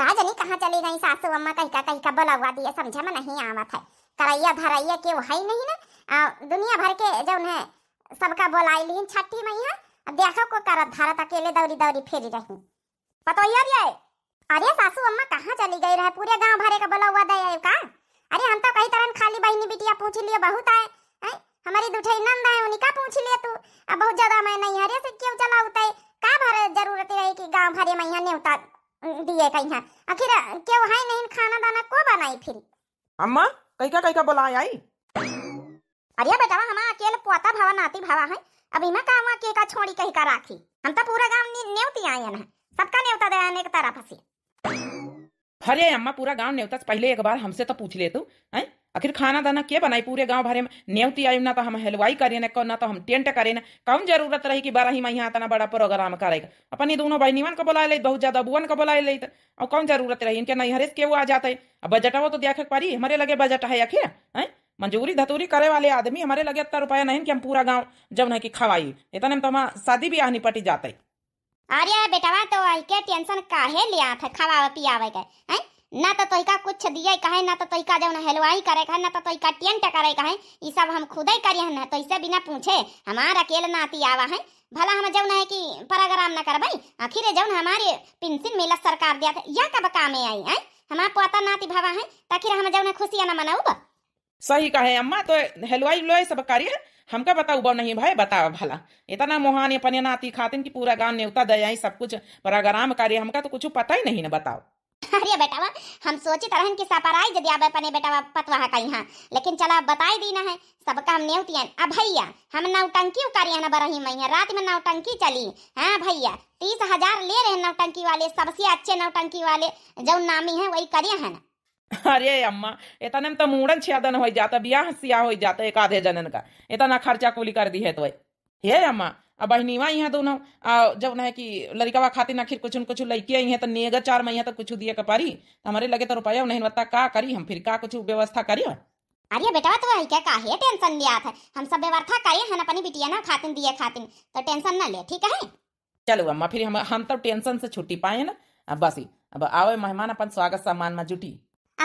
कहा जनी कहा चले गई सासू अम्मा कहीं का कहीं का बलवा दिया समझा में नहीं आवत है करैया धरैया के वो है नहीं ना आ, दुनिया भर के जो है सबका बोलाई लेकिन छठी मैया अब देखो को करत धारत अकेले दौड़ी दौड़ी फिर रही पतोइया रे अरे सासू अम्मा कहाँ चली गई रहे पूरे गांव भरे का बोला हुआ दे का अरे हम तो कई तरह खाली बहनी बिटिया पूछ लिए बहुत आए है? हमारी दुठई नंद है उन्हीं का पूछ लिए तू अब बहुत ज्यादा मैं नहीं अरे से क्यों चला उतरे का भर जरूरत रही कि गांव भरे मैया न्योता दिए कहीं आखिर क्या वहाँ नहीं खाना दाना को बनाई फिर अम्मा कहीं का कहीं का बोला आई अरे बेटा हम अकेले पोता भावा नाती भावा है अभी मैं वहाँ के का छोड़ी कहीं का राखी हम तो पूरा गांव नेवती आए हैं सबका नेवता दया ने तरफ हसी अरे अम्मा पूरा गांव नेवता पहले एक बार हमसे तो पूछ ले तू हैं आखिर खाना दाना के बनाई पूरे गांव भरे में न्यौती आयु ना तो हम हलवाई करे ना कौन ना तो हम टेंट करे ना कौन जरूरत रही कि बारह ही महीना इतना बड़ा प्रोग्राम करेगा अपन दोनों बहनीवन को बुलाए ली बहुत ज्यादा बुआन को बुलाए ली और कौन जरूरत रही इनके नहीं के वो आ जाते अब वो तो देख पारी हमारे लगे बजट है आखिर है मंजूरी धतूरी करे वाले आदमी हमारे लगे इतना रुपया नहीं कि हम पूरा गाँव जब नहीं की खवाई इतना तो हम शादी भी आनी पटी जाते अरे बेटा तो के टेंशन काहे लिया था खवावे पियावे के ना तो तोहिका कुछ दिए कहे ना तो तोइका जौन हलवाई करे कहे ना तो तोहिका टेंट करे कहे ई सब हम खुद ही करिए ना तो इसे बिना पूछे हमार अकेले नाती आवा है भला हम जौन है कि परागराम ना कर भाई आखिर जौन हमारे पेंशन मेला सरकार दिया था या कब काम में आई है हमार पोता नाती भावा है ताकि हम जौन खुशियां ना मनाऊ सही कहे अम्मा तो हलवाई लोए सब कार्य हमका बताऊ बा नहीं भाई बताओ भला इतना मोहान अपने नाती खातिन की पूरा गांव नेवता दयाई सब कुछ परागराम कार्य हमका तो कुछ पता ही नहीं ना बताओ अरे बेटा वा हम सोचे तरहन के सपराई जदि आबे पने बेटा वा पतवा का यहाँ लेकिन चला बताई दीना है सब सबका हम नेवतियन अब भैया हम नौ नौटंकी उकारी ना बरही मई रात में नौ टंकी चली हाँ भैया तीस हजार ले रहे नौ टंकी वाले सबसे अच्छे नौ टंकी वाले जो नामी है वही करिए है ना अरे अम्मा इतने में तो मूड़न छियादन हो जाता ब्याह सिया हो जाता एक आधे जनन का इतना खर्चा कुली कर दी है तो हे अम्मा आ बहनीवा यहाँ दोनों आ जौन है कि लड़िकावा ना आखिर कुछ कुछ लड़की आई है तो नेगा चार महीना तो कुछ दिए कपारी तो हमारे लगे तो रुपया नहीं बता का करी हम फिर का कुछ व्यवस्था करी अरे बेटा तो वही क्या कहे टेंशन लिया था हम सब व्यवस्था करी हन अपनी बिटिया ना खातिन दिए खातिन तो टेंशन ना ले ठीक है चलो अम्मा फिर हम हम तो टेंशन से छुट्टी पाए ना अब बस अब आवे मेहमान अपन स्वागत सम्मान में जुटी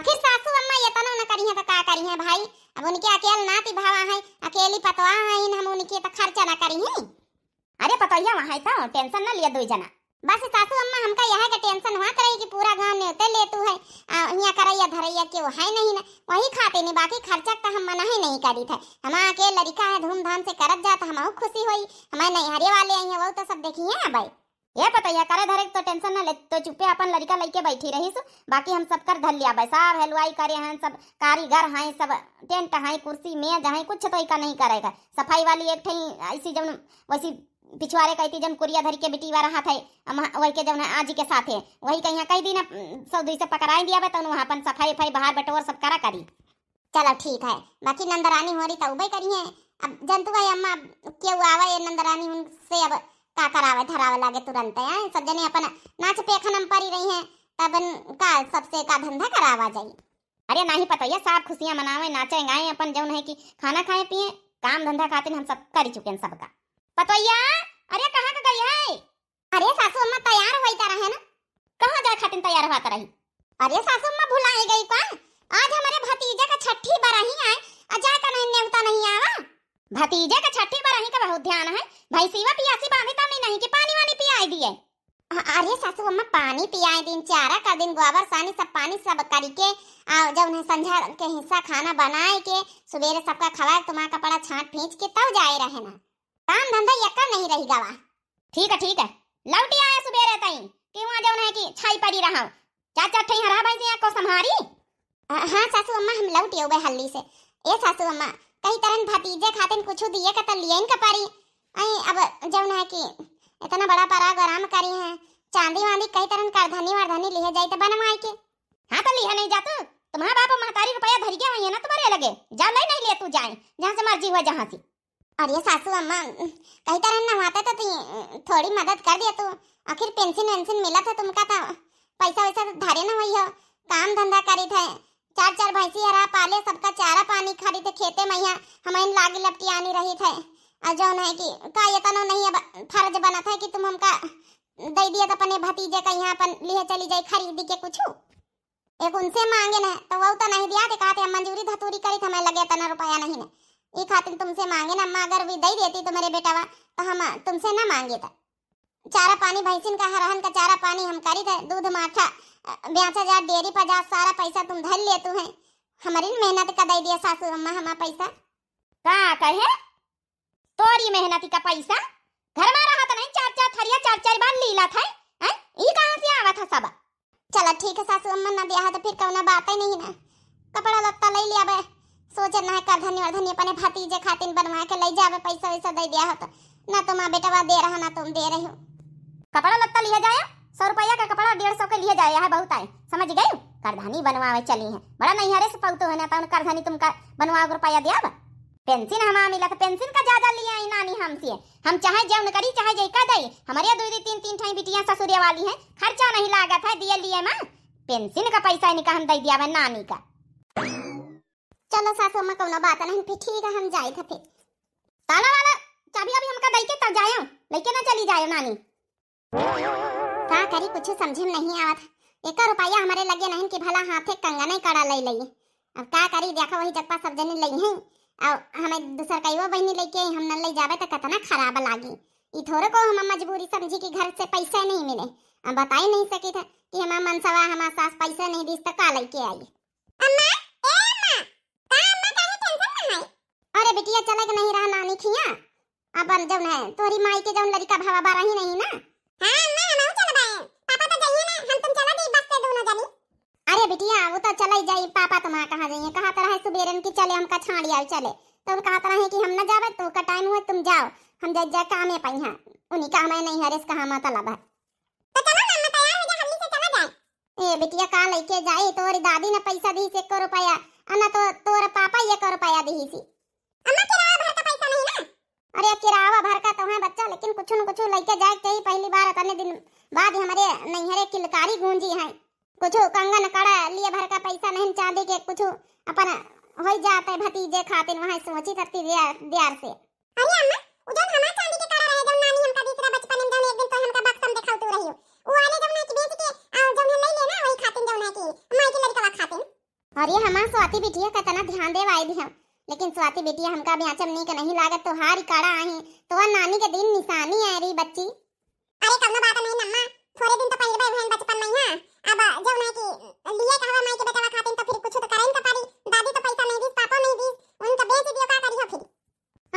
आखिर सासू अम्मा ये तना तो ना करी है तो का करी है भाई अब उनके अकेले नाती भावा है अकेली पतवा है हम उनके तो खर्चा ना करी है अरे पतैया वहां था टेंशन ना लिया दुई जना बस सासू अम्मा हमका यहाँ का टेंशन हुआ करे कि पूरा गांव ने न्योते लेतू है यहाँ करैया धरैया के वो है नहीं ना वही खाते नहीं बाकी खर्चा का हम मना ही नहीं करी था हम के लड़का है धूमधाम से करत जात हम खुशी हुई हमारे नैहरे वाले आई हैं वो तो सब देखी है भाई ये पता पतैया करे धरे तो टेंशन ना ले तो चुपे अपन लड़का लेके बैठी रही बाकी हम सब कर धर लिया भाई सब हलवाई करे हैं सब कारीगर हैं सब टेंट हैं कुर्सी मेज हैं कुछ तो इका नहीं करेगा सफाई वाली एक ऐसी जब वैसी पिछवारे कहती जन कुरिया धरी के बिटी वाला हाथ है वही के जौन आज के साथ है वही कहीं कई दिन सब दुई से पकड़ा दिया तो वहाँ अपन सफाई उफाई बाहर बटोर सब करा करी चलो ठीक है बाकी नंदरानी हो रही तो उबई करी है अब जंतु भाई अम्मा क्यों आवा ये नंदरानी उनसे अब का करावे धरावे लागे तुरंत है सब जने अपन नाच पे खनम परी रही है तब का सबसे का धंधा करावा जाई अरे नहीं पता ये साफ खुशियाँ मनावे नाचे गाए अपन जौन है कि खाना खाए पिए काम धंधा खातिर हम सब कर चुके हैं सबका पतोइया अरे कहाँ का गई है अरे सासू अम्मा तैयार हुई तरह है ना कहाँ जाए खातिर तैयार हुआ रही अरे सासू अम्मा भुला गई का आज हमारे भतीजे का छठी बराही आए अजा तो का नहीं नेवता नहीं आवा भतीजे का छठी बरही का बहुत ध्यान है भाई सीवा पियासी बांधे तब तो नहीं नहीं कि पानी वानी पियाई दिए अरे सासू अम्मा पानी पियाए दिन चारा का दिन गोबर सानी सब पानी सब करी के और जब उन्हें संझा के हिस्सा खाना बनाए के सवेरे सबका खवा तुम्हारा कपड़ा छाट फींच के तब जाए रहे ना काम धंधा यक्का नहीं रही गवा ठीक है ठीक है लौटी आए सुबह रहता ही कि वहां जाऊं है कि छाई पड़ी रहा चाचा ठई हरा भाई से को संहारी हां सासू अम्मा हम लौटी हुए हल्ली से ए सासू अम्मा कहीं तरह भतीजे खातिन कुछ दिए का तो लिए इनका पारी आई अब जौन है कि इतना बड़ा पराग आराम करी है चांदी वांदी कई तरह कर धनी वार धनी लिहे जाई त तो बनवाई के हां तो लिहे नहीं जात तुम्हारा तो बाप महतारी रुपया धरी के होई है ना तुम्हारे लगे जा नहीं, नहीं ले तू जाए जहां से मर्जी हुआ जहां से और ये सासू अम्मा कई तरह नहाता होता तो तुम थोड़ी मदद कर दिया तू आखिर पेंशन वेंशन मिला था तुमका था पैसा वैसा धारे ना हुई हो काम धंधा करी थे चार चार भैंसी हरा पाले सबका चारा पानी थे खेते मैया लागी लपटी आनी रही थे और जो है कि का ये तनो नहीं अब फर्ज बना था कि तुम हमका दे दिया तो अपने भतीजे का यहाँ अपन लिए चली जाए खरीदी के कुछ एक उनसे मांगे ना तो वो तो नहीं दिया थे कहा थे मंजूरी धतूरी करी थे हमें लगे तना रुपया नहीं ना ये खातिर तुमसे मांगे ना अम्मा अगर विदाई देती तो मेरे वा तो हम तुमसे ना मांगे था चारा पानी भैंसिन का हरहन का चारा पानी हम करी थे दूध माठा ब्याचा जा डेयरी पर जा सारा पैसा तुम धर ले तू है हमारी मेहनत का दे दिया सासू अम्मा हमारा पैसा का कहे तोरी मेहनत का पैसा घर में रहा था नहीं चार चार थरिया चार चार बार लीला था हैं ई कहां से आवा था सब चलो ठीक है सासू अम्मा ना दिया तो फिर कौना बात ही नहीं ना कपड़ा लत्ता ले लिया बे सोचर ना कर धन्य वर्धन अपने भतीजे खातिन बनवा के ले जावे पैसा वैसा दे दिया हो तो ना तुम बेटवा दे रहा ना तुम तो दे रहे हो कपड़ा लत्ता लिया जाए सौ रुपया का कपड़ा डेढ़ सौ के लिए जाए है बहुत आए समझ गये करधानी बनवावे चली है बड़ा नहीं हरे से पौतो है ना तो करधानी तुमका बनवाओ रुपया दिया पेंसिल हमारा मिला तो पेंसिल का ज्यादा लिया है नानी हमसे हम चाहे जौन करी चाहे जैका दई हमारे दो दी तीन तीन ठाई बिटिया ससुरिया वाली है खर्चा नहीं लागत है दिए लिए माँ पेंसिल का पैसा इनका हम दे दिया नानी का चलो सासु अम्मा कोनो बात नहीं फिर ठीक है हम जाए था फिर ताला वाला चाबी अभी हमका दई के तब तो जायो लेके ना चली जायो नानी का हाँ, करी कुछ समझ में नहीं आवत एक रुपया हमारे लगे नहीं कि भला हाथे कंगा नहीं कड़ा ले लई अब का करी देखा वही जगपा सब जने लई हैं और हमें दूसर कईवा बहनी लेके हम ना ले जावे तो कतना खराब लागी ई थोरे को हम मजबूरी समझी कि घर से पैसे नहीं मिले अब बता ही नहीं सके थे कि हमारा मनसवा हमारा सास पैसे नहीं दिस तो का लेके आई अम्मा बिटिया बेटिया के नहीं रहा नानी खिया अपन जब है तोरी माई के जब लड़का भावा बारही नहीं ना हां ना हम चल बाए पापा तो जाइए ना हम तुम चला दी बस से दोनों जानी अरे बिटिया वो तो चला ही जाई पापा तो तुम कहां जाइए कहा तरह है सुबेरन की चले हम का छाड़ आवे चले तो हम उनका तरह है कि हम ना जावे तो का टाइम हुआ तुम जाओ हम जा जा काम है पाई हां उन्हीं का हमें नहीं हरेस कहां माता लाभ तो चलो ना मैं तैयार हो जा हमनी से चला जाए ए बिटिया का लेके जाई तोरी दादी ने पैसा दी से करो रुपया अना तो तोर पापा ये करो पाया दी सी अम्मा किराया भर का पैसा नहीं ना अरे किराया भर का तो है बच्चा लेकिन कुछ न कुछ लेके जाए के पहली बार इतने दिन बाद हमारे नैहरे किलकारी गूंजी है कुछ कंगन कड़ा लिए भर का पैसा नहीं चांदी के कुछ अपन हो जाते भतीजे खातिर वहां सोची करती दियार, दियार से अरे अम्मा उधर हमार चांदी के कड़ा रहे जब नानी हमका दूसरा बचपन में जब एक दिन तो हमका बक्सम दिखाओ तू रही वो वाले जब ना बेच के आ जब ले लेना वही खातिन जब ना की माई के लड़का खातिन अरे हमार स्वाति बिटिया का तना ध्यान देवाई दी हम लेकिन स्वाति बेटी हमका भी आचम नहीं का नहीं लागत तो हार काड़ा आही तो नानी के दिन निशानी है री बच्ची अरे कवनो बात नहीं नम्मा थोड़े दिन तो पहिले भाई बहन बचपन में हां अब जो ना कि लिए कहवा माई के बेटावा खातिन तो फिर कुछ तो करें का तो पारी दादी तो पैसा नहीं दी पापा नहीं दी उनका बेच दियो का करियो फिर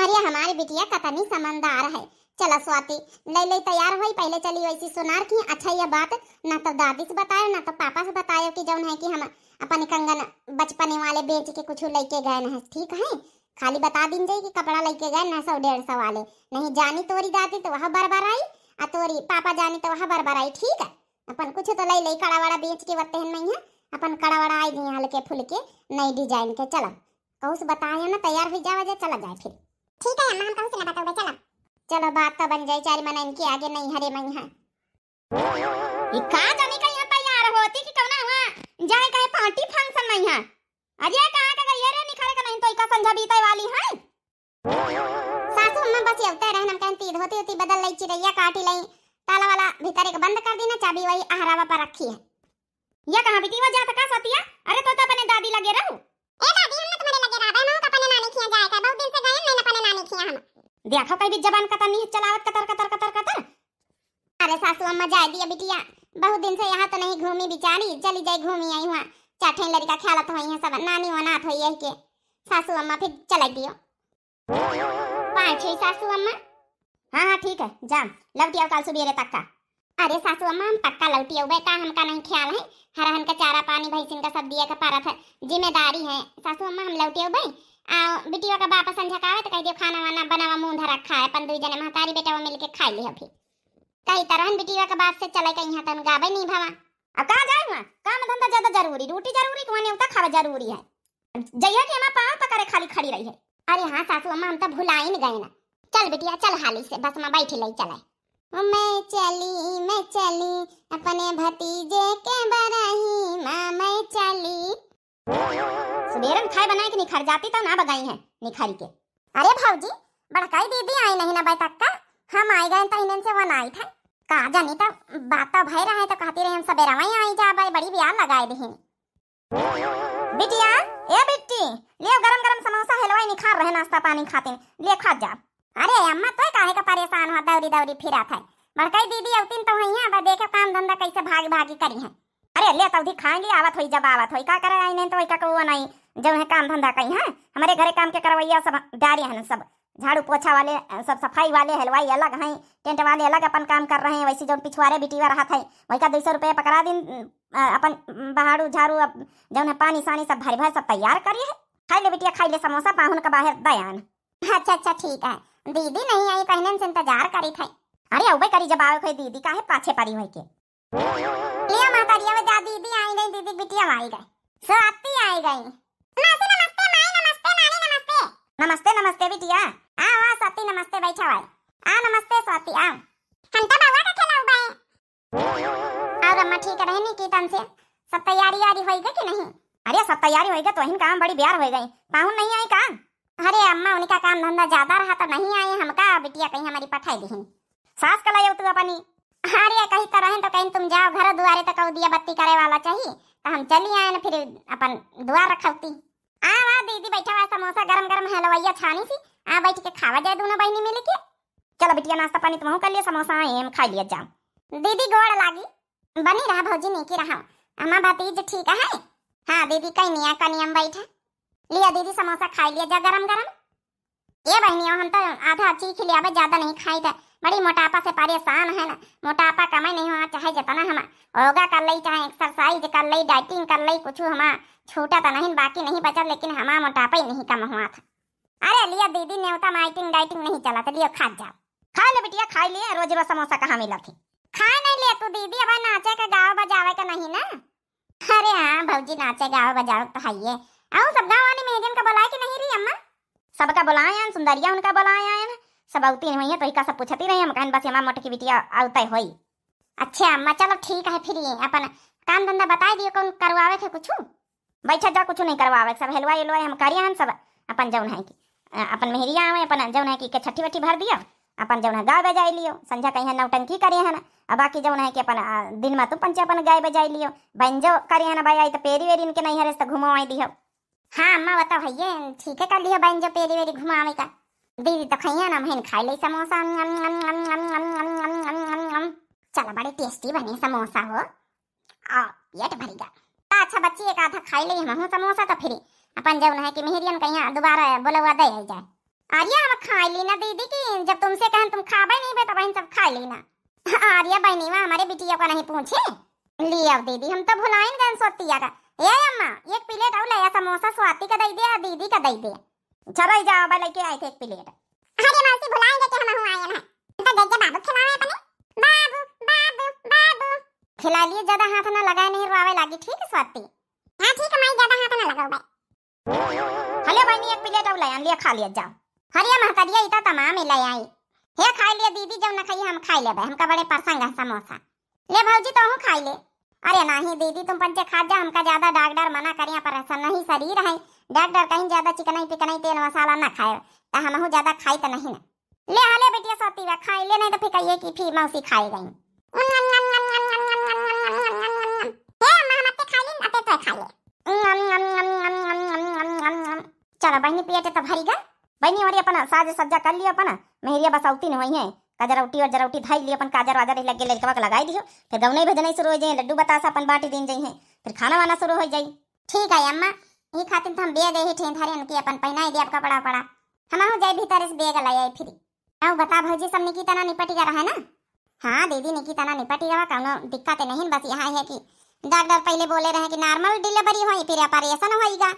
अरे हमारी बिटिया बेटिया कतनी समझदार है चला स्वाति ले ले तैयार होई पहले चली वैसी सुनार की अच्छा ये बात ना तो दादी से बतायो ना तो पापा से बतायो कि जौन है कि हम अपन कंगन बचपने वाले बेच के कुछ लेके गए ना ठीक है खाली बता दीन जाए कि कपड़ा लेके गए ना सौ डेढ़ सौ वाले नहीं जानी तोरी दादी तो वहाँ बरबर आई आ तोरी पापा जानी तो वहाँ बरबर आई ठीक है अपन कुछ तो ले ले कड़ा वड़ा बेच के बते हैं नहीं है अपन कड़ा वड़ा आई दी हल्के फुलके नई डिजाइन के चलो कहूँ बताए ना तैयार हो जावा जाए चला जाए फिर ठीक है अम्मा हम कहूँ ना बताओ चलो चलो बात तो बन जाए चार मना इनके आगे नहीं हरे मई है का जाने का यहाँ तैयार होती कि जाए का पार्टी फंक्शन नहीं है अरे कहां का गई रे निखरे के नहीं तो इका संझा बीते वाली है सासु हम हम्म, बस यवता रहे हम कहते कहती होती होती बदल लई चिड़ैया काटी लई ताला वाला भीतर एक बंद कर देना चाबी वही आहरावा पर रखी है ये कहां बीती वजह तक का सतिया अरे तो तो अपने दादी लगे रहो ए दादी हमने तुम्हारे लगे रहबे मैं का अपने नानी खिया जाए का बहुत दिन से गए मैंने अपने नानी खिया हम देखो कई भी जवान का तनी चलावत कतर कतर कतर कतर अरे सासु अम्मा जाए दिया बिटिया बहुत दिन से यहाँ तो नहीं घूमी बिचारी चली जाए घूमी आई हुआ चाठे लड़का ख्याल तो वही सब नानी वनाथ हो यही के सासू अम्मा फिर चल दियो पाँच ही सासू अम्मा हाँ हाँ ठीक है जा लौटी कल सुबह रे पक्का अरे सासू अम्मा हम पक्का लौटी बेटा हमका नहीं ख्याल है हरहन का चारा पानी भाई सिंह का सब दिया का पारा था जिम्मेदारी है सासू अम्मा हम लौटी आओ भाई आओ बिटिया का बापा संझकावे तो कह दियो खाना वाना बनावा मुंह रखा है अपन दुई जने महतारी बेटा वो मिलके खा लिया अभी कई तरहन बिटिया के बात से चले कहीं हाथ में गाबे नहीं भावा अब कहां जाए हुआ काम धंधा ज्यादा जरूरी रोटी जरूरी को नेवता खावा जरूरी है जइया के अम्मा पाव पकड़े खाली खड़ी रही है अरे हां सासू अम्मा हम तो भुलाई नहीं गए ना चल बिटिया चल हाली से बस मां बैठी लई चले मैं चली मैं चली अपने भतीजे के बराही मां मैं चली सुबेर में खाए बनाए कि निखर जाती तो ना बगाई है निखारी के अरे भाजी बड़काई दीदी आई नहीं ना बैठक का हम आए गए तो से वन आई था कहा जाने का बात भय रहा है तो कहती रहे हम सवेरा वहीं आई जा भाई बड़ी बियान लगाए दही बिटिया ए बिट्टी ले गरम गरम समोसा हलवाई निखार रहे नाश्ता पानी खाते ले खा जा अरे अम्मा तो काहे का परेशान हो दौड़ी दौड़ी फिरा था बड़कई दीदी अवतीन तो वहीं अब देखे काम धंधा कैसे भागी भागी करी है अरे ले तौधी तो खाएंगे आवत होई जब आवत होई का करे आई नहीं तो वही का को नहीं जब है काम धंधा कहीं है हमारे घरे काम के करवैया सब डारी है ना सब झाड़ू पोछा वाले सब सफाई वाले हलवाई अलग हैं टेंट वाले अलग अपन काम कर रहे हैं वैसे जो पिछुआरे बिटीवा रहा है वही का दो सौ रुपये पकड़ा दिन अपन बहाड़ू झाड़ू जो है पानी सानी सब भर भर सब तैयार करिए खाई ले बिटिया खाई ले समोसा पाहुन का बाहर दयान अच्छा अच्छा ठीक है दीदी नहीं आई कहने से इंतजार करी थे अरे अब करी जब आवे दीदी का है पाछे पड़ी हुई के लिया माता रिया जा दीदी आई गई दीदी बिटिया आई गई सो आती आई गई नमस्ते नमस्ते माई नमस्ते मानी नमस्ते नमस्ते नमस्ते बिटिया हां हां स्वाति नमस्ते बैठा हुआ है नमस्ते स्वाति हां हम तो बाबा का खेला हुआ है और अम्मा ठीक रहे नहीं की से सब तैयारी यारी होई गई कि नहीं अरे सब तैयारी होई गई तो इन काम बड़ी ब्यार हो गई पाहुन नहीं आई काम अरे अम्मा उनका काम धंधा ज्यादा रहा तो नहीं आए हमका बिटिया कहीं हमारी पठाई दी सास कला ये तू अपनी अरे कहीं तो रहें तो कहीं तुम जाओ घर दुआरे तक दिया बत्ती करे वाला चाहिए तो हम चली आए ना फिर अपन दुआ रखती आ वाह दीदी बैठा हुआ समोसा गरम गरम हलवाइया छानी सी हाँ बैठ के खावा जाए दोनों बहनी मिल के चलो बिटिया नाश्ता पानी तुम तो कर लिया समोसा एम खा लिया जाओ दीदी गोड़ लागी बनी रहा भौजी नहीं की रहा अम्मा भतीज ठीक है हाँ दीदी कहीं नहीं का नियम बैठा लिया दीदी समोसा खाई लिया जा गरम गरम ये बहनी हम तो आधा चीख लिया ज्यादा नहीं खाई था बड़ी मोटापा से परेशान है ना मोटापा कमाई नहीं हुआ चाहे जितना हम योगा कर ली चाहे एक्सरसाइज कर ली डाइटिंग कर ली कुछ हमारा छूटा तो नहीं बाकी नहीं बचा लेकिन हमारा मोटापा ही नहीं कम हुआ था अरे लिया दीदी नेवता माइटिंग डाइटिंग नहीं चला तो लिया खा जाओ खा ले बिटिया खा लिए रोज रोज समोसा कहाँ मिला थी खा नहीं ले तू दीदी अब नाचे का गाओ बजावे का नहीं ना अरे हाँ भौजी नाचे गाओ बजाओ तो हाइए आओ सब गाँव वाले मेहजन का बुलाए कि नहीं रही अम्मा सबका बुलाए आयन सुंदरिया उनका बुलाए आयन सब औती नहीं है तो इका सब पूछती रही हम कहन बस हमारा मोटे की बिटिया औते होई अच्छा अम्मा चलो ठीक है फिर ये अपन काम धंधा बता दियो कौन करवावे थे कुछ बैठा जा कुछ नहीं करवावे सब हलवाई हेलवा हम करिए हम सब अपन जौन है की अपन मेहरिया आवे अपन जो है कि के छठी वठी भर दियो अपन जो है गाय बजाई लियो संझा कहीं नौटंकी करे है ना बाकी जो है कि अपन दिन में तू पंचे अपन गाय बजाई लियो बंजो करे है ना भाई आई तो पेरी वेरी इनके नहीं हरे तो घुमा आई दियो हाँ अम्मा बताओ भैया ठीक है कर लियो बंजो पेरी वेरी घुमा आवे का दीदी तो खाई है ना बहन खाई ले समोसा चलो बड़े टेस्टी बने समोसा हो आ पेट गया अच्छा बच्ची एक आधा खाई ले हम समोसा तो फिर अपन जब है कि मिहिरियन कहीं दोबारा हुआ दे जाए आर्या हम खा ली ना दीदी की जब तुमसे कहन तुम खाबे नहीं बे तो हम सब खा ली लेना आर्या वहाँ हमारे बिटिया को नहीं पूछे लिया दीदी हम तो भुलाएं गए सोतिया का ये अम्मा एक प्लेट और लाया समोसा स्वाति का दे दे दीदी का दे दे चलो जाओ बा लेके आए थे एक प्लेट अरे मासी भुलाएंगे कि हम हुआ आए हैं तो देख के बाबू खिलावे अपने बाबू बाबू बाबू खिला लिए ज्यादा हाथ ना लगाए नहीं रोवे लगी ठीक है स्वाति हां ठीक है मैं ज्यादा हाथ ना लगाऊं हले बहनी एक प्लेट और लयान ले खा लिया जाओ हरिया महकरिया इता तमाम तो ले आई हे खा लिया दीदी जब न खई हम खाई लेबे हमका बड़े पसंद है समोसा ले भौजी तो हम खा ले अरे नहीं दीदी तुम पंचे खा जा हमका ज्यादा डॉक्टर मना करिया पर ऐसा नहीं शरीर है डॉक्टर कहीं ज्यादा चिकनाई पिकनाई तेल मसाला ना खाए त तो हम ज्यादा खाई त तो नहीं ले हले बेटिया सोती हुआ खाई ले नहीं तो फिर कहिए कि फिर मौसी खाई गई बेचारा बहनी पियटे भरी गा बहनी और अपन साज सज्जा कर लियो अपन मेहरिया बस बसौती नहीं है काजर कजरौटी और जरौटी धाई लियो अपन काजर वाजर लग गए लड़कवा लगाई दियो फिर गौने भेजने शुरू हो जाए लड्डू बतासा अपन बाटी दिन जाए फिर खाना वाना शुरू हो जाए ठीक है अम्मा ये खातिर तो हम बे दे ही ठेन धरे उनकी अपन पहनाई दे आपका पड़ा पड़ा हम हो जाए भीतर इस बेग आई फिर आओ बता भौजी सब निकी तना निपटी रहा है ना हाँ दीदी निकी तना निपटी रहा कौनो दिक्कत नहीं बस यहाँ है कि डॉक्टर पहले बोले रहे कि नॉर्मल डिलीवरी हुई फिर ऑपरेशन होगा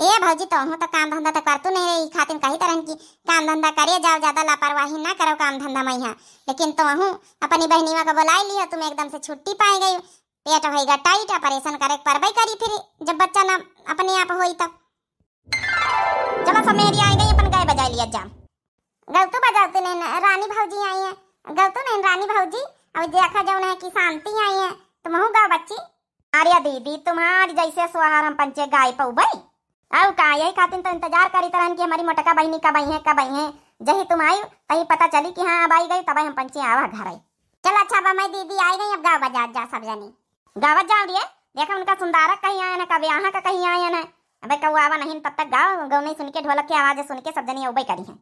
ए भौजी तो हूँ तो काम धंधा तो करतू नहीं रही खातिर कही तरह तो की काम धंधा करिए जाओ ज्यादा लापरवाही ना करो काम धंधा में यहाँ लेकिन तो हूँ अपनी बहनीवा को बुलाई लियो तुम एकदम से छुट्टी पाए गई पेट होगा टाइट ऑपरेशन करे परबई करी फिर जब बच्चा ना अपने आप हो तब तो। जब सब मेरी आई गई अपन गाय बजा लिया जाम गलतू बजाती नहीं रानी भौजी आई है गलतू नहीं रानी भौजी अब देखा जाओ है कि शांति आई है तुम हो गौ बच्ची अरे दीदी तुम्हारी जैसे सुहार हम पंचे गाय पौबई आओ का यही खातिन तो इंतजार करी तरह की हमारी मोटका बहनी कब आई है कब आई है जही तुम आई तही पता चली कि हाँ अब आई गई तब हम पंचे आवा घर आई चल अच्छा बा मैं दीदी आई गई अब गाँव बजा जा सब जानी गाँव जाओ रही देखा उनका सुंदारा कहीं आया ना कभी यहाँ का कहीं आया ना अबे कऊ आवा नहीं तब तक गाँव गौनई सुन के ढोलक की आवाज सुन के सब जानी उबई करी है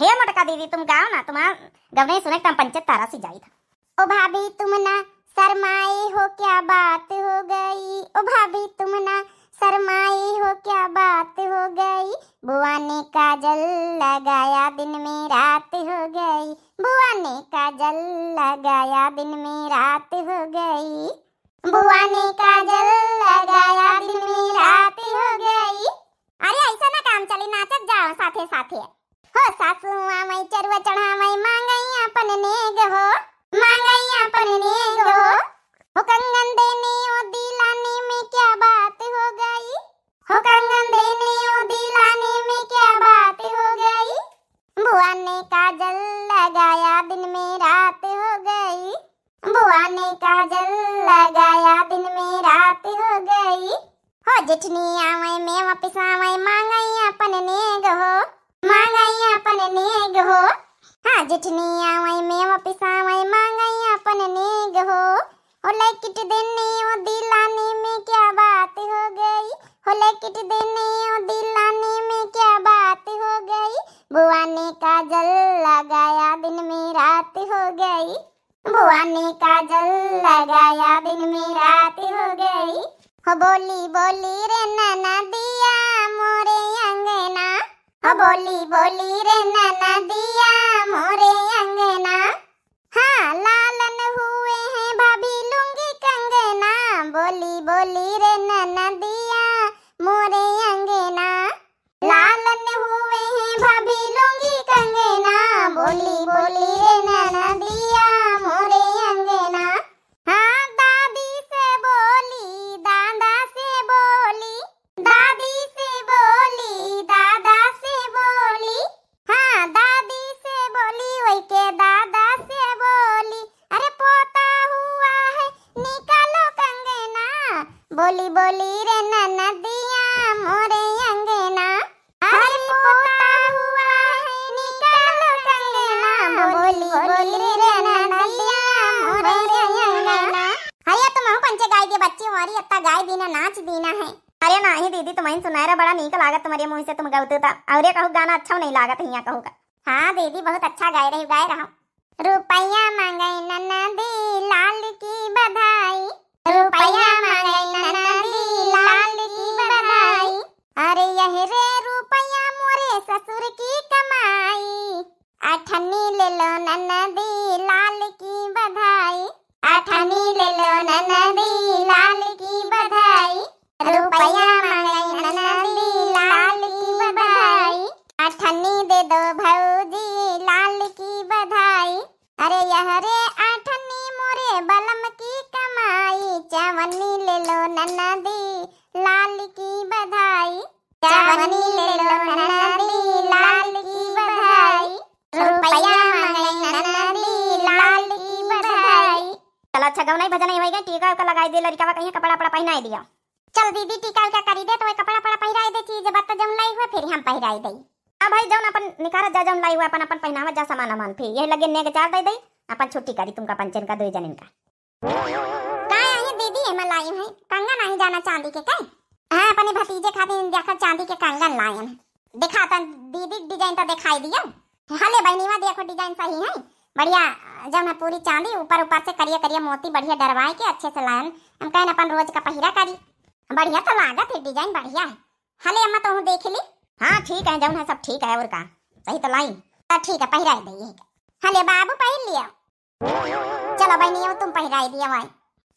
हे मोटका दीदी तुम गाओ ना तुम्हारा गौनई सुने तुम पंचायत तारा सी जाई था ओ भाभी तुम ना शर्माए हो क्या बात हो गई ओ भाभी तुम ना शर्मा हो क्या बात हो गई बुआ ने काजल लगाया दिन में रात हो गई बुआ ने काजल लगाया दिन में रात हो गई बुआ ने काजल लगाया दिन में रात हो गई अरे ऐसा ना काम चले नाचत जाओ साथे साथे हो सासुआ मई चरवा चढ़ा मई मांगई अपन ने गहो मांगई अपन ने गहो हो कंगन देने ओ दिलाने में क्या बात हो गई हो कंगन देने और दिलाने में क्या बात हो गई बुआ ने काजल लगाया दिन में रात हो गई बुआ ने काजल लगाया दिन में रात हो गई हो जिठनी आवे में वापस आवे मांगई अपन ने गहो मांगई अपन ने गहो हाँ जिठनी आवे में वापस आवे मांगई अपन ने गहो और लाइक किट देने और दिलाने में क्या बात हो गई होले किट देने और दिलाने में क्या बात हो गई बुआ ने काजल लगाया दिन में रात हो गई बुआ ने काजल लगाया दिन में रात हो गई हो बोली बोली रे नना दिया मोरे अंगना हो बोली बोली रे नना दिया मोरे अंगना हाँ लालन हुए हैं भाभी लूंगी कंगना बोली बोली रे नना दिया अच्छा नहीं लागत है कहू का हाँ दीदी बहुत अच्छा गाय रही गाय रहा रुपया मांगई दी लाल की बधाई रुपया मांगई दी लाल की बधाई अरे यह रे रुपया मोरे ससुर की कमाई अठनी ले लो नन्ना दी लाल की बधाई अठनी ले लो नन्ना दी लाल की बधाई रुपया मांगई दी लाल आठनी दे दो भौजी लाल की बधाई अरे यह रे आठनी मोरे बलम की कमाई चवनी ले लो नन्ना दी लाल की बधाई चवनी ले लो नन्ना दी लाल की बधाई रुपया मांगे नन्ना दी लाल की बधाई चल अच्छा गवनाई भजनाई होई गई टीका का लगाई दे लड़का का कहीं कपड़ा पड़ा पहनाई दिया चल दीदी टीका उका करी दे तो कपड़ा पड़ा पहनाई दे चीज बत तो जम लाई हुआ फिर हम पहनाई दे आ भाई जाऊन अपन निकारत जा जाऊन लाई हुआ अपन अपन पहनावा जा सामान अमान फिर यही लगे नेग चार दे दे अपन छुट्टी करी तुमका पंचन का दो जन इनका कहाँ आई दीदी ए मैं लाई हूं कंगन आई जाना चांदी के काय हाँ अपने भतीजे खातिर देखा चांदी के कंगन लाई हैं देखा तो दीदी डिजाइन तो दिखाई दिया हले बहनीवा देखो डिजाइन सही है बढ़िया जब मैं पूरी चांदी ऊपर ऊपर से करिया करिया मोती बढ़िया डरवाए के अच्छे से लायन हम कहन अपन रोज का पहिरा करी बढ़िया तो लागत है डिजाइन बढ़िया है हले अम्मा तो हूं देख ली हाँ ठीक है जौन है सब ठीक है और का सही तो लाई हाँ, ठीक है पहरा दे ये हले हाँ, बाबू पहन लिया चलो भाई नहीं तुम पहरा दिया भाई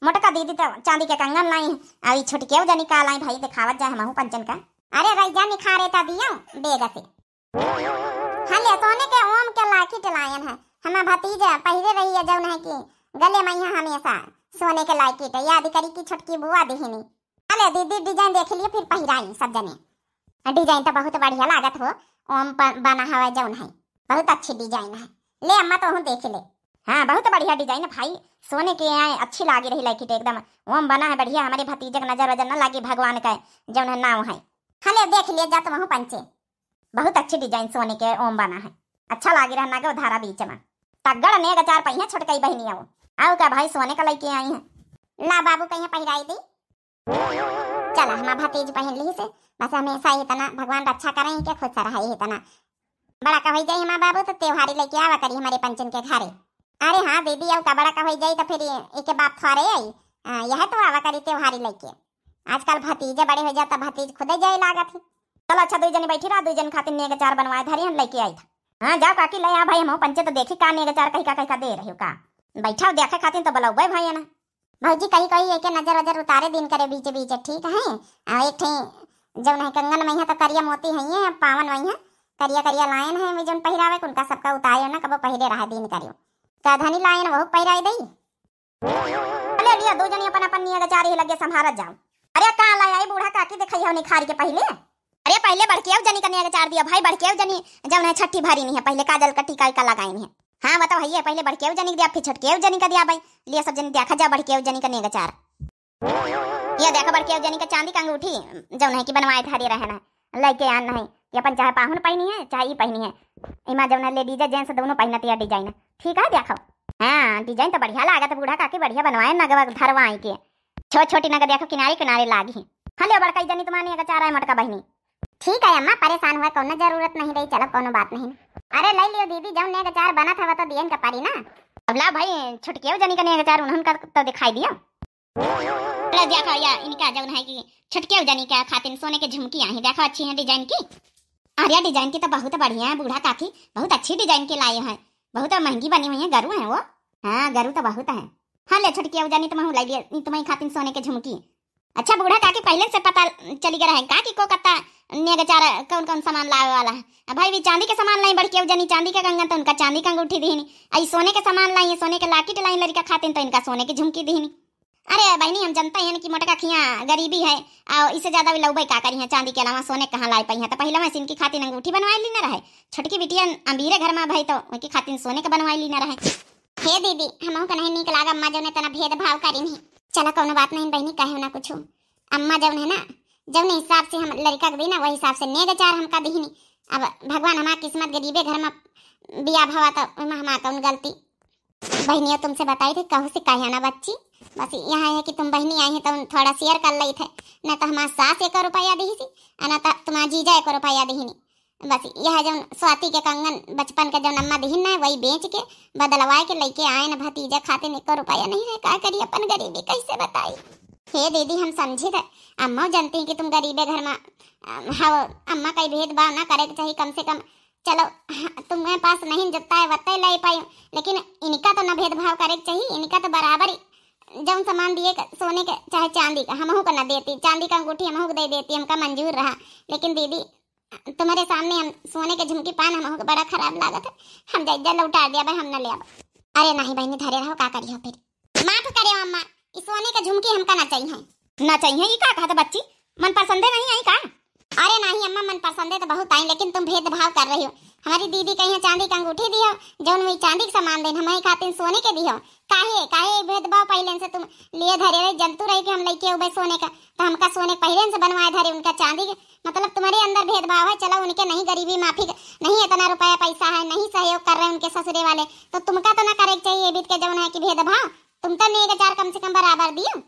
मोटका दीदी तो चांदी के कंगन लाई अभी छुटके हो जा निकाल आई भाई दिखावत जाए हमहू पंचन का अरे रैजा निखा था दिया बेगा से हले हाँ, सोने के ओम के लाखी टलायन है हमारा भतीजा पहरे रही है जौन है की गले में यहाँ हमेशा सोने के लायकी याद करी की छोटकी बुआ दिहिनी अरे दीदी डिजाइन देख लिए फिर पहराई सब जने डिजाइन तो बहुत बढ़िया लागत हो ओम बना हुआ जौन है बहुत अच्छी डिजाइन है ले अम्मा तो हूँ देख ले हाँ बहुत बढ़िया डिजाइन है भाई सोने के यहाँ अच्छी लागी रही लड़की तो एकदम ओम बना है बढ़िया हमारे भतीजे का नजर वजर न लगी भगवान का जौन है नाव हाँ, है हले देख लिया जा तो वहाँ पंचे बहुत अच्छी डिजाइन सोने के ओम बना है अच्छा लागे रहा नागो धारा बीच में तगड़ ने गचार पहिया छोटकई बहनिया वो आओ का भाई सोने का लेके आई है ला बाबू कहीं पहिराई दी चला हमारा भतीज पहन ली से बस हमेशा ही तना भगवान रक्षा तो अच्छा करें के खुद सराही ही तना बड़ा कह जाए हमारा बाबू तो त्योहारी लेके आवा करी हमारे पंचन के घरे अरे हाँ दीदी अब बड़ा कह जाए तो फिर एक बाप थोड़े आई यह तो आवा करी त्योहारी लेके आजकल भतीजे बड़े हो जाता तो भतीज खुदे जाए लागत ही चलो अच्छा दू जने बैठी रहा दू जन खातिर नेग चार बनवाए धरी हम लेके आई था हाँ जाओ काकी ले आ भाई हम पंचे तो देखी का नेग चार कहीं का कहीं का दे रही हो का बैठा देखे खातिर तो बोला भाई ना भौजी कही कही एक नजर वजर उतारे दिन करे बीचे बीचे ठीक है और एक ठे जब नहीं कंगन में है तो करिया मोती है ये पावन वही है करिया करिया लाइन है वे जौन पहिरावे उनका सबका उतारे ना कबो पहिरे रहा दिन करियो कधनी तो लाइन बहुत पहिराई दई अरे लिया दो जनी अपन अपन नियत चारी लगे संभारत जाओ अरे का लाया बूढ़ा काकी देखई हो निखार के पहले अरे पहले बड़के जनी कन्या चार दिया भाई बड़के जनी जब छठी भरी नहीं है पहले काजल का टीका लगाई नहीं है हाँ बताओ भैया पहले बड़केव जनी दिया फिर छोटकेव जनी का दिया भाई लिया सब जनी देखा जा बड़केव जनी का नेगचार ये देखो बड़केव जनी का चांदी का अंगूठी जो नहीं की बनवाए धारी रहना लेके आन नहीं ये अपन चाहे पाहुन पहनी है चाहे ये पहनी है इमा जौन लेडीज जेंट्स दोनों पहनना तैयार डिजाइन ठीक है देखो हाँ डिजाइन तो बढ़िया लागत बूढ़ा काके बढ़िया बनवाए नगवा धरवा के छोटी छोटी नगर देखो किनारे किनारे लागी हाँ ले बड़का जनी तुम्हारे चारा है मटका बहनी ठीक है अम्मा परेशान हुआ कोनो जरूरत नहीं रही चलो कोनो बात नहीं अरे ले लियो दीदी जब नेग चार बना था तो दिए का पारी ना अब ला भाई छुटके हो जनी का नेग चार उन्हन का तो दिखाई दियो ले देखो या इनका जब है कि छुटके हो जनी का खातिन सोने के झुमकी आही देखो अच्छी है डिजाइन की अरे डिजाइन की तो बहुत बढ़िया है बूढ़ा काकी बहुत अच्छी डिजाइन के लाए हैं बहुत महंगी बनी हुई है गरु है वो हाँ गरु तो बहुत है हाँ ले छुटके हो जानी तुम्हें ले लिया तुम्हारी खातिन सोने के झुमकी अच्छा बूढ़ा काकी पहले से पता चली गया है का कि कोलकाता नेगचार कौन कौन सामान लावे वाला है भाई भी चांदी के सामान लाई बड़की जनी चांदी का कंगन तो उनका चांदी का अंगूठी दीनी आई सोने के सामान लाई सोने के लाकिट लाई लड़का खाते तो इनका सोने की झुमकी दीनी अरे बहनी हम जनता है कि मोटका खिया गरीबी है और इससे ज्यादा भी लौबई का करी है चांदी के अलावा सोने कहाँ लाई पाई है तो पहले मैं इनकी खातिर अंगूठी बनवाई ली ना रहे छोटकी बिटिया अमीर घर में भाई तो उनकी खातिर सोने का बनवाई ली ना रहे हे दीदी हम कहीं नहीं निकला अम्मा जो ने तना तो भेदभाव करी नहीं चलो कौन बात नहीं बहनी कहे ना कुछ अम्मा जब है ना ने हिसाब से हम लड़का के दी ना वही हिसाब से नेग चार का दी अब भगवान हमारा किस्मत गरीबे घर में बिया भवा तो हमारा कौन गलती बहनियों तुमसे बताई थी कहू से कहे ना बच्ची बस यहाँ है कि तुम बहनी आई है तो थोड़ा शेयर कर ली थे न तो हमारा सास एक रुपया दी सी न तो तुम्हारा जीजा एक रुपया नहीं बस यह जो स्वाति के कंगन बचपन का जो नम्मा दिहिन है वही बेच के बदलवा के लेके आए न भतीजा खाते निको रुपया नहीं है का करी अपन गरीबी कैसे बताई हे दीदी हम समझे थे अम्मा जानती है कि तुम गरीबे घर में हाँ अम्मा का भेदभाव ना करे चाहिए कम से कम चलो हाँ, तुम्हें पास नहीं जुटता है वत्ते ले पाई लेकिन इनका तो ना भेदभाव करे चाहिए इनका तो बराबर ही जब सामान दिए सोने के चाहे चांदी का हमहू का ना देती चांदी का अंगूठी हमहू दे देती हमका मंजूर रहा लेकिन दीदी तुम्हारे सामने हम सोने के झुमकी पान हम बड़ा खराब लागत हम जैदा लौटा दिया भाई हम ना ले अरे नहीं बहनी धरे रहो का करियो फिर माफ करे अम्मा इस सोने के झुमकी का ना चाहिए ना चाहिए ये का कहा था बच्ची मन पसंद नहीं आई का अरे नहीं अम्मा मन पसंद है तो बहुत आई लेकिन तुम भेदभाव कर रही हो हमारी दीदी कहीं चांदी का अंगूठी दियो जौन में चांदी के सामान देन हमारे खातिर सोने के दियो काहे काहे भेदभाव पहले से तुम लिए धरे रहे जंतु रहे कि हम लड़के उबे सोने का तो हमका सोने पहले से बनवाए धरे उनका चांदी मतलब तुम्हारे अंदर भेदभाव है चलो उनके नहीं गरीबी माफी नहीं इतना रुपया पैसा है नहीं सहयोग कर रहे उनके ससुरे वाले तो तुमका तो ना करे चाहिए बीत के जौन है कि भेदभाव तुम तो नहीं कम से कम बराबर दियो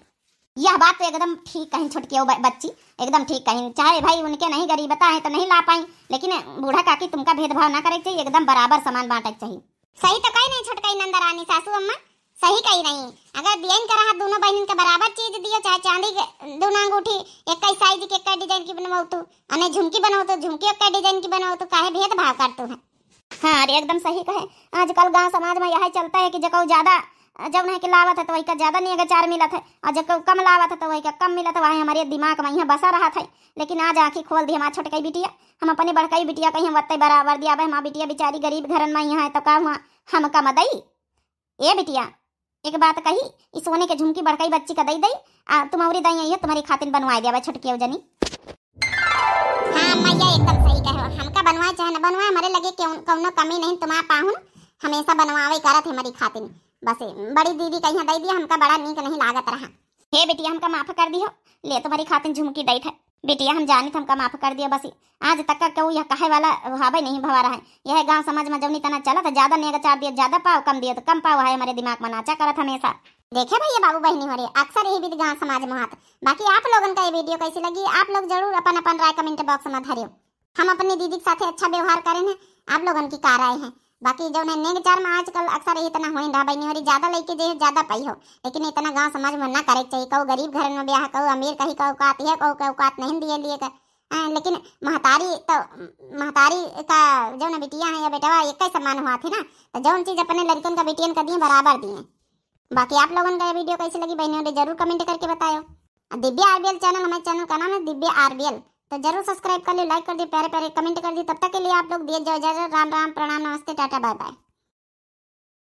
यह बात तो एकदम ठीक कहीं छुटकी हो बच्ची एकदम ठीक कहीं चाहे भाई उनके नहीं गरीबता है तो नहीं ला पाई लेकिन बूढ़ा काकी तुमका भेदभाव ना करे चाहिए एकदम बराबर सामान बांटे चाहिए सही तो कहीं नहीं छुटकई रानी सासू अम्मा सही कही नहीं अगर बियन कर रहा दोनों बहन के बराबर चीज दियो चाहे चांदी के दोनों अंगूठी एक का साइज के एक डिजाइन की बनवाओ तू तो, अने झुमकी बनाओ तो झुमकी एक डिजाइन की बनाओ तो काहे भेदभाव करतू है हां अरे एकदम सही कहे आजकल गांव समाज में यही चलता है कि जको ज्यादा जब नहीं के लावा था तो वही का ज़्यादा नहीं अगर चार मिला था और जब कम लावा था तो वही का कम मिला था वहाँ हमारे दिमाग में यहाँ बसा रहा था लेकिन आज आँखें खोल दी हमारे छोटकई बिटिया हम अपने बड़कई बिटिया कहीं हम वत्ते बराबर दिया भाई हमारे बिटिया बेचारी गरीब घरन में यहाँ है तो का हुआ हम का मदई ए बिटिया एक बात कही इस सोने के झुमकी बड़कई बच्ची का दई दई आ तुम औरी दई आई है तुम्हारी खातिर बनवा दिया भाई छोटकी जनी हाँ मैया एकदम सही कहो हमका बनवाए चाहे न बनवाए हमारे लगे कौनो कमी नहीं तुम्हारा पाहुन हमेशा बनवावे करत हमारी खातिर बस बड़ी दीदी कहीं दई दिया हमका बड़ा नीक नहीं लागत रहा हे बेटिया हमका माफ कर दियो ले तुम्हारी तो खातिन झुमकी दई थे बेटिया हम जानित तो हमका माफ कर दिया बस आज तक का क्यों यह कहे वाला हवा नहीं भवा रहा है यह गांव समाज में जब तना चला था ज्यादा नेगा चार दिया ज्यादा पाव कम दिया तो कम पाव है हमारे दिमाग में नाचा करत हमेशा देखे भैया बाबू बहनी हो रही अक्सर यही विधि गांव समाज में हाथ बाकी आप लोगों का ये वीडियो कैसी लगी आप लोग जरूर अपन अपन राय कमेंट बॉक्स में धरियो हम अपने दीदी के साथ अच्छा व्यवहार करें हैं आप लोग की कार आए हैं बाकी जो नेग चार में आजकल अक्सर इतना हो भाई नहीं ज्यादा लेके जे ज्यादा पाई हो लेकिन इतना गांव समाज में ना करे चाहिए कहो गरीब घर में ब्याह कहू अमीर कहीं कहू औकात है कहो कहू औकात नहीं दिए लिए हाँ, लेकिन महतारी तो महतारी का जो ना बिटिया है या बेटवा एक ही समान हुआ थी ना तो जो चीज अपने लड़कियन का बेटियन का दिए बराबर दिए बाकी आप लोगों का वीडियो कैसी लगी बहनी जरूर कमेंट करके बताओ दिव्या आरबीएल चैनल हमारे चैनल का नाम है दिव्या आरबीएल तो जरूर सब्सक्राइब कर ली लाइक कर दी प्यारे प्यारे कमेंट कर दी तब तक के लिए आप लोग दिए जय जय राम राम प्रणाम नमस्ते टाटा बाय बाय